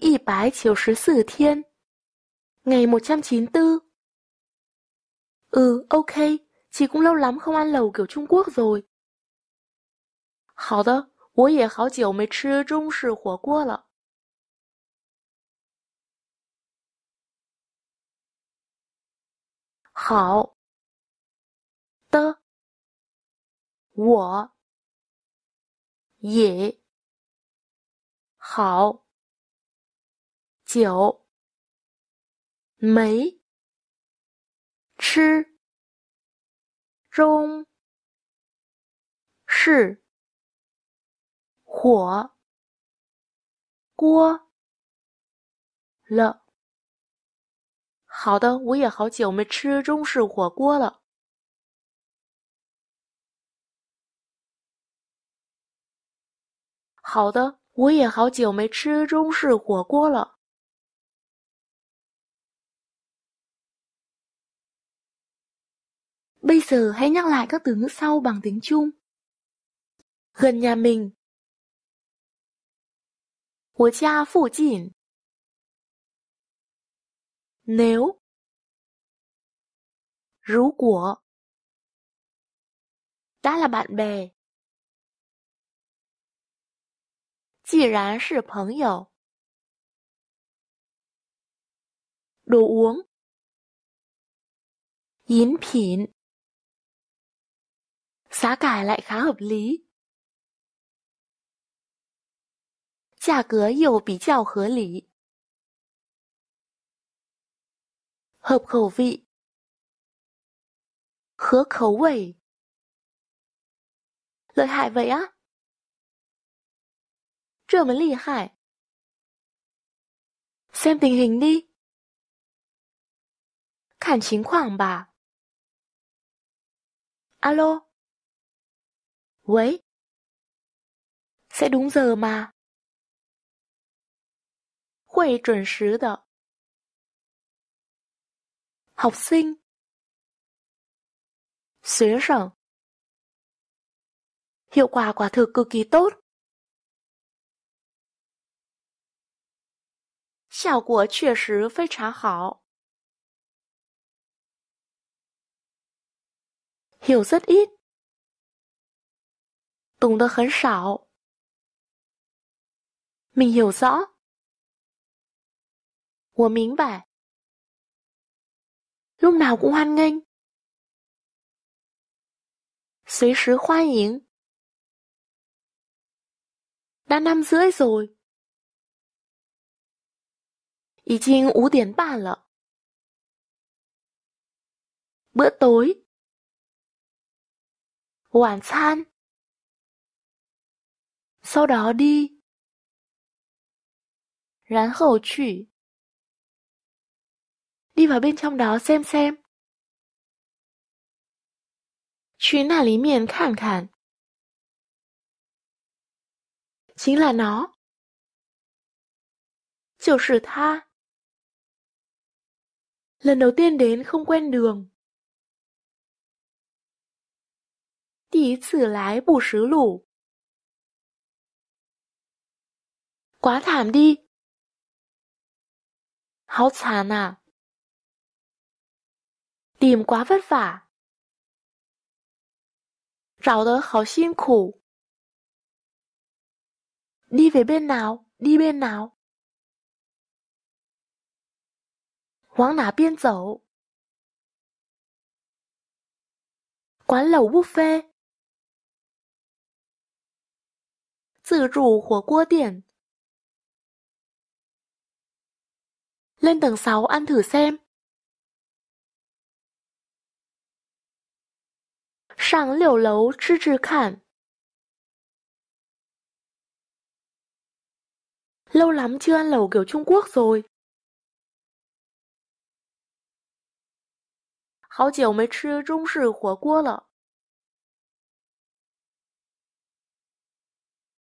礼拜九十四天，年一百九十四。嗯，OK，我好久没吃火锅了。好的，我也好久没吃中式火锅了。好的，我也好久。酒。没吃中式火锅了。好的，我也好久没吃中式火锅了。好的，我也好久没吃中式火锅了。Bây giờ hãy nhắc lại các từ ngữ sau bằng tiếng Trung. Gần nhà mình. Quốc gia phụ chỉnh. Nếu. Rú của. Đã là bạn bè. 既然是朋友。đồ uống. Yến phỉn giá cả lại khá hợp lý. giá hợp lý, hợp khẩu vị khẩu vị, lợi hại vậy á? 这么厉害 xem tình hình đi. alo. Quấy. Sẽ đúng giờ mà. Quầy chuẩn sứ đợ. Học sinh. Xuyến sở. Hiệu quả quả thực cực kỳ tốt. Hiệu quả 确实非常好. Hiểu rất ít. 懂得很少。Mình hiểu rõ. nào cũng hoan nghênh. 随时欢迎。Đã năm rưỡi rồi. 已经五点半了。bữa tối. Hoàn san sau đó đi. Rán khẩu chủy. Đi vào bên trong đó xem xem. Chứ là lý miền khản khản. Chính là nó. Chiều sử tha. Lần đầu tiên đến không quen đường. Tí xử lái bù sứ lủ. Quá thảm đi Háo chán à Tìm quá vất vả Rào đỡ khó xin khủ Đi về bên nào, đi bên nào 往哪边走？管楼不飞，自助火锅店。lên tầng 6 ăn thử xem. Sang liều lấu chứ chứ khản. Lâu lắm chưa ăn lẩu kiểu Trung Quốc rồi. mới trung 好久没吃中式火锅了。